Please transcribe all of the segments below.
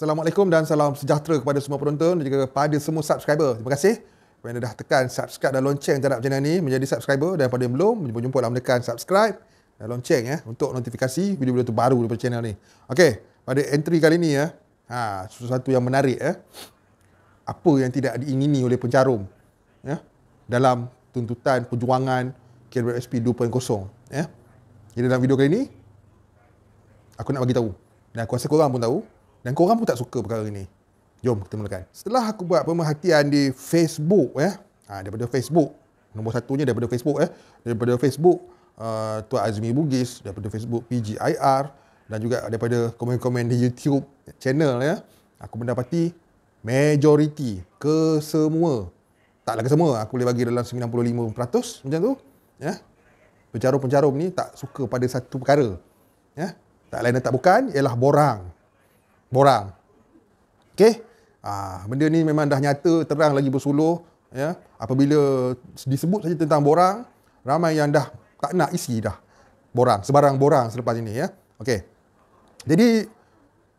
Assalamualaikum dan salam sejahtera kepada semua penonton dan juga kepada semua subscriber. Terima kasih kerana dah tekan subscribe dan lonceng terhadap channel ini menjadi subscriber dan pada yang belum jumpa-jumpa dalam tekan subscribe dan lonceng ya untuk notifikasi video-video terbaru daripada channel ini. Okey, pada entry kali ini ya. Ha, sesuatu yang menarik ya. Apa yang tidak diingini oleh pencarum ya dalam tuntutan perjuangan KWSP 2.0 ya. Jadi dalam video kali ini aku nak bagi tahu dan aku rasa korang pun tahu dan korang pun tak suka perkara ini, Jom kita mulakan. Setelah aku buat pemerhatian di Facebook eh, ha, daripada Facebook, nombor satunya daripada Facebook eh, daripada Facebook uh, Tuan Azmi Bugis, daripada Facebook PGIR dan juga daripada komen-komen di YouTube channel ya, aku mendapati majoriti kesemua taklah kesemua aku boleh bagi dalam 95% macam tu ya pencarum-pencarum ni tak suka pada satu perkara ya tak lain dan tak bukan ialah borang borang. okay, Ha, ah, benda ni memang dah nyata, terang lagi bersuluh. Ya? Apabila disebut saja tentang borang, ramai yang dah tak nak isi dah borang. Sebarang borang selepas ini. Ya? okay, Jadi,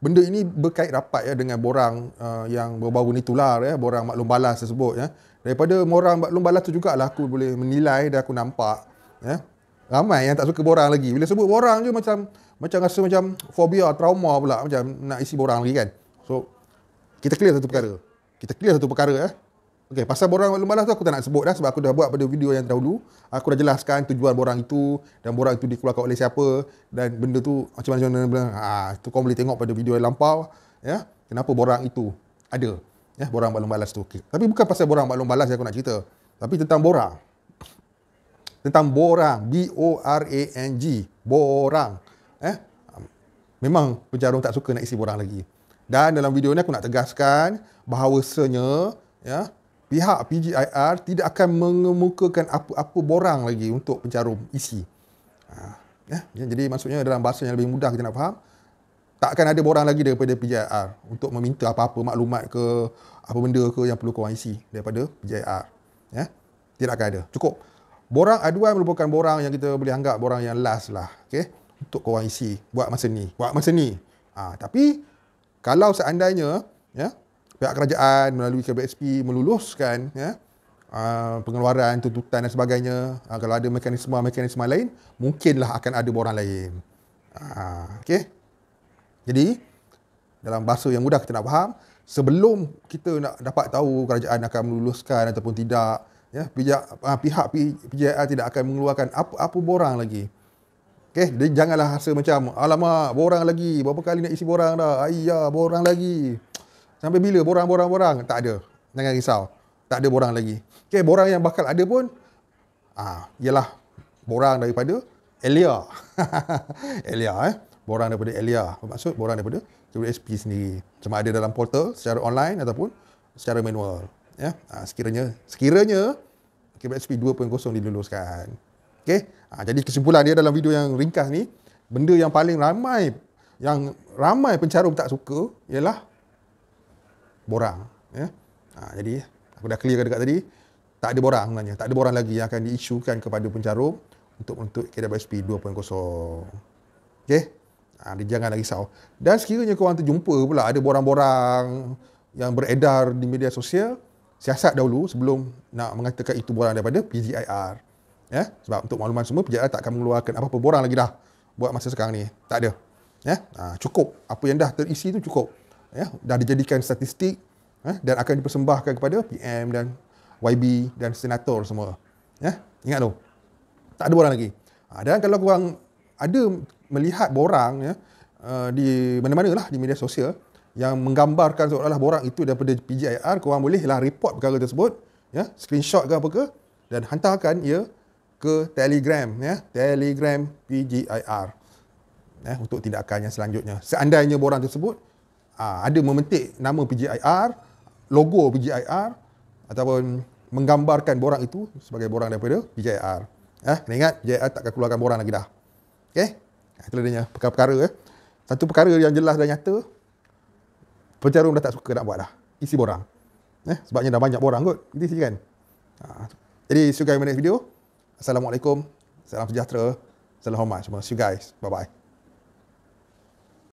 benda ini berkait rapat ya dengan borang uh, ah, yang baru-baru ni tular ya borang maklum balas tersebut ya daripada borang maklum balas tu jugalah aku boleh menilai dan aku nampak ya ramai yang tak suka borang lagi bila sebut borang je macam macam rasa macam fobia, trauma pula macam nak isi borang lagi kan. So kita clear satu perkara. Kita clear satu perkara eh. Okay, pasal borang balas tu aku tak nak sebut dah sebab aku dah buat pada video yang terdahulu. Aku dah jelaskan tujuan borang itu dan borang itu dikeluarkan oleh siapa dan benda tu macam mana macam mana. Ha, tu kau boleh tengok pada video yang lampau ya. Kenapa borang itu ada ya borang balung balas tu. Okay. Tapi bukan pasal borang balung balas yang aku nak cerita. Tapi tentang borang. Tentang borang, B O R A N G, borang. borang eh? Memang pejarum tak suka nak isi borang lagi. Dan dalam video ni aku nak tegaskan bahawasanya ya, pihak PGIR tidak akan mengemukakan apa-apa borang lagi untuk pencarum isi. Ha, ya, ya. Jadi maksudnya dalam bahasa yang lebih mudah kita nak faham, tak akan ada borang lagi daripada PGIR untuk meminta apa-apa maklumat ke apa benda ke yang perlu korang isi daripada PGIR. Ya. Tidak akan ada. Cukup. Borang aduan merupakan borang yang kita boleh anggap borang yang last lah. Okay untuk korang isi buat masa ni buat masa ni ha, tapi kalau seandainya ya pihak kerajaan melalui KBSP meluluskan ya Uh, pengeluaran, tuntutan dan sebagainya uh, kalau ada mekanisme-mekanisme lain mungkinlah akan ada borang lain uh, ha, okay? jadi dalam bahasa yang mudah kita nak faham sebelum kita nak dapat tahu kerajaan akan meluluskan ataupun tidak ya, pihak, pihak PJL tidak akan mengeluarkan apa-apa borang lagi Okay, jadi janganlah rasa macam alamak borang lagi. Berapa kali nak isi borang dah? Ayah, borang lagi. Sampai bila borang borang borang? Tak ada. Jangan risau. Tak ada borang lagi. Okay, borang yang bakal ada pun ah, ialah borang daripada Elia. Elia eh. Borang daripada Elia. Maksud borang daripada WSP sendiri. Cuma ada dalam portal secara online ataupun secara manual. Ya, ah, sekiranya sekiranya KBSP 2.0 diluluskan. Okay? Ha, jadi kesimpulan dia dalam video yang ringkas ni, benda yang paling ramai, yang ramai pencarum tak suka ialah borang. Ya? Ha, jadi, aku dah clear dekat tadi, tak ada borang sebenarnya. Tak ada borang lagi yang akan diisukan kepada pencarum untuk menuntut KWSP 2.0. Okay? Ha, dia jangan lagi risau. Dan sekiranya korang terjumpa pula ada borang-borang yang beredar di media sosial, siasat dahulu sebelum nak mengatakan itu borang daripada PZIR ya sebab untuk makluman semua pejabat tak akan mengeluarkan apa-apa borang lagi dah buat masa sekarang ni tak ada ya ha, cukup apa yang dah terisi tu cukup ya dah dijadikan statistik ya? dan akan dipersembahkan kepada PM dan YB dan senator semua ya ingat tu tak ada borang lagi ha, dan kalau korang ada melihat borang ya eh, di mana-mana lah di media sosial yang menggambarkan seolah-olah borang itu daripada PGIR, korang bolehlah report perkara tersebut, ya, screenshot ke apa ke, dan hantarkan ia ya, ke Telegram ya Telegram PGIR ya eh, untuk tindakan yang selanjutnya seandainya borang tersebut aa, ah, ada memetik nama PGIR logo PGIR ataupun menggambarkan borang itu sebagai borang daripada PGIR ya eh, kena ingat PGIR takkan keluarkan borang lagi dah okey ha, itu adanya perkara-perkara eh. ya satu perkara yang jelas dan nyata pencarum dah tak suka nak buat dah isi borang ya. sebabnya dah banyak borang kot gitu kan ha, jadi suka yang video Assalamualaikum. Salam sejahtera. Salam hormat. Terima kasih guys. Bye-bye.